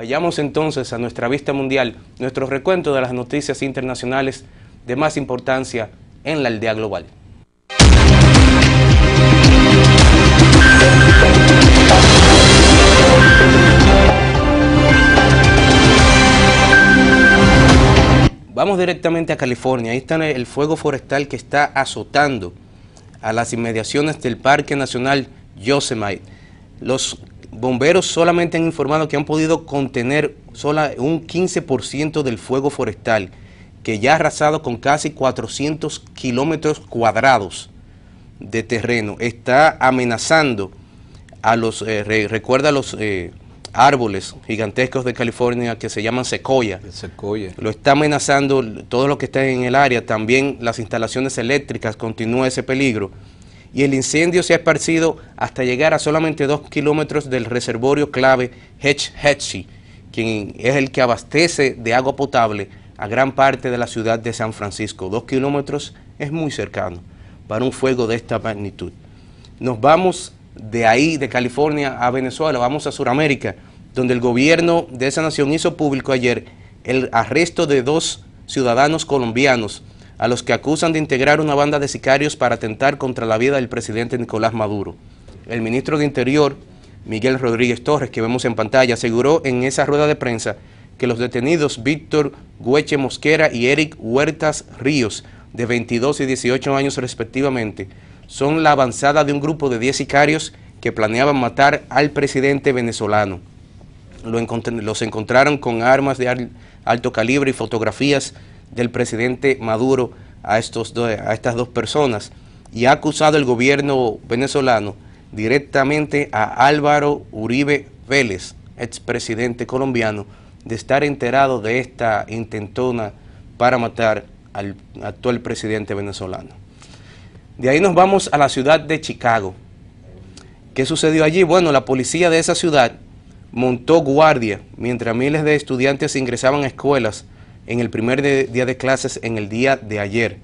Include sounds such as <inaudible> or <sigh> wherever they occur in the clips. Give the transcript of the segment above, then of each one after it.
Vayamos entonces a nuestra vista mundial, nuestro recuento de las noticias internacionales de más importancia en la aldea global. Vamos directamente a California, ahí está el fuego forestal que está azotando a las inmediaciones del Parque Nacional Yosemite. Los bomberos solamente han informado que han podido contener sola un 15% del fuego forestal, que ya ha arrasado con casi 400 kilómetros cuadrados de terreno. Está amenazando a los, eh, recuerda los eh, árboles gigantescos de California que se llaman secoya. secoya. Lo está amenazando todo lo que está en el área, también las instalaciones eléctricas, continúa ese peligro y el incendio se ha esparcido hasta llegar a solamente dos kilómetros del reservorio clave Hetch Hetchy, quien es el que abastece de agua potable a gran parte de la ciudad de San Francisco. Dos kilómetros es muy cercano para un fuego de esta magnitud. Nos vamos de ahí, de California a Venezuela, vamos a Sudamérica, donde el gobierno de esa nación hizo público ayer el arresto de dos ciudadanos colombianos a los que acusan de integrar una banda de sicarios para atentar contra la vida del presidente Nicolás Maduro. El ministro de Interior, Miguel Rodríguez Torres, que vemos en pantalla, aseguró en esa rueda de prensa que los detenidos Víctor Gueche Mosquera y Eric Huertas Ríos, de 22 y 18 años respectivamente, son la avanzada de un grupo de 10 sicarios que planeaban matar al presidente venezolano. Los encontraron con armas de alto calibre y fotografías del presidente Maduro a, estos a estas dos personas y ha acusado el gobierno venezolano directamente a Álvaro Uribe Vélez, expresidente colombiano, de estar enterado de esta intentona para matar al actual presidente venezolano. De ahí nos vamos a la ciudad de Chicago. ¿Qué sucedió allí? Bueno, la policía de esa ciudad montó guardia mientras miles de estudiantes ingresaban a escuelas en el primer día de clases en el día de ayer.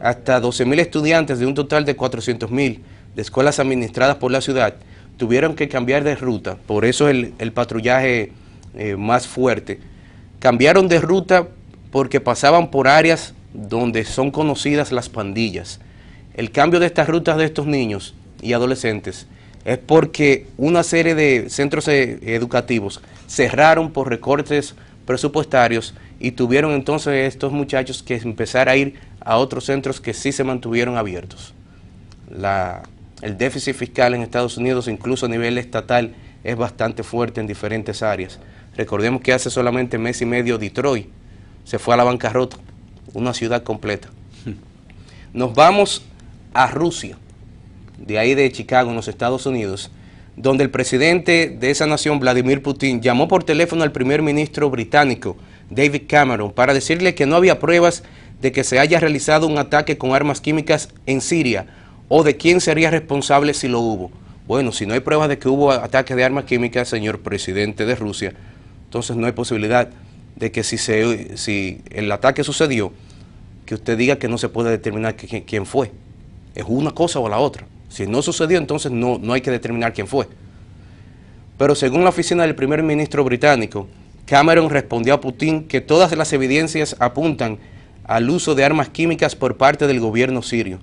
Hasta 12.000 estudiantes de un total de 400.000 de escuelas administradas por la ciudad tuvieron que cambiar de ruta, por eso el, patrullaje eh, más fuerte. Cambiaron de ruta porque pasaban por áreas donde son conocidas las pandillas. El cambio de estas rutas de estos niños y adolescentes es porque una serie de centros eh, educativos cerraron por recortes presupuestarios y tuvieron entonces estos muchachos que empezar a ir a otros centros que sí se mantuvieron abiertos. el déficit fiscal en Estados Unidos, incluso a nivel estatal, es bastante fuerte en diferentes áreas. Recordemos que hace solamente mes y medio Detroit se fue a la bancarrota, una ciudad completa. <laughs> Nos vamos a Rusia, de ahí de Chicago, en los Estados Unidos, donde el presidente de esa nación, Vladimir Putin, llamó por teléfono al primer ministro británico, David Cameron, para decirle que no había pruebas de que se haya realizado un ataque con armas químicas en Siria o de quién sería responsable si lo hubo. Bueno, si no hay pruebas de que hubo ataques de armas químicas, señor presidente de Rusia, entonces no hay posibilidad de que si, se, si el ataque sucedió, que usted diga que no se puede determinar quién fue. Es una cosa o la otra. Si no sucedió, entonces no, no hay que determinar quién fue. Pero según la oficina del primer ministro británico, Cameron respondió a Putin que todas las evidencias apuntan al uso de armas químicas por parte del gobierno sirio.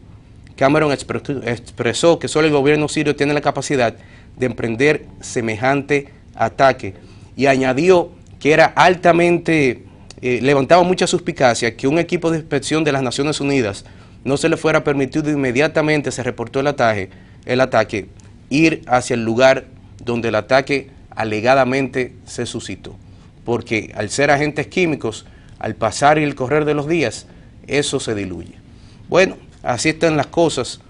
Cameron expresó que solo el gobierno sirio tiene la capacidad de emprender semejante ataque y añadió que era altamente, eh, levantaba mucha suspicacia que un equipo de inspección de las Naciones Unidas no se le fuera permitido inmediatamente, se reportó el ataque, el ataque ir hacia el lugar donde el ataque alegadamente se suscitó. Porque al ser agentes químicos, al pasar y el correr de los días, eso se diluye. Bueno, así están las cosas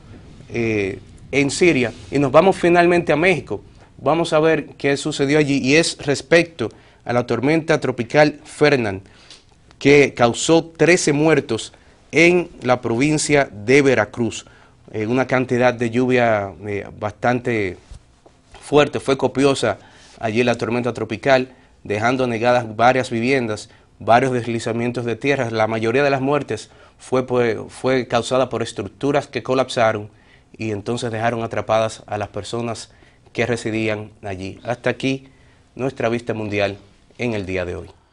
eh, en Siria. Y nos vamos finalmente a México. Vamos a ver qué sucedió allí. Y es respecto a la tormenta tropical Fernand, que causó 13 muertos en la provincia de Veracruz. en eh, una cantidad de lluvia eh, bastante fuerte, fue copiosa allí la tormenta tropical, dejando negadas varias viviendas, varios deslizamientos de tierras. La mayoría de las muertes fue, fue causada por estructuras que colapsaron y entonces dejaron atrapadas a las personas que residían allí. Hasta aquí nuestra vista mundial en el día de hoy.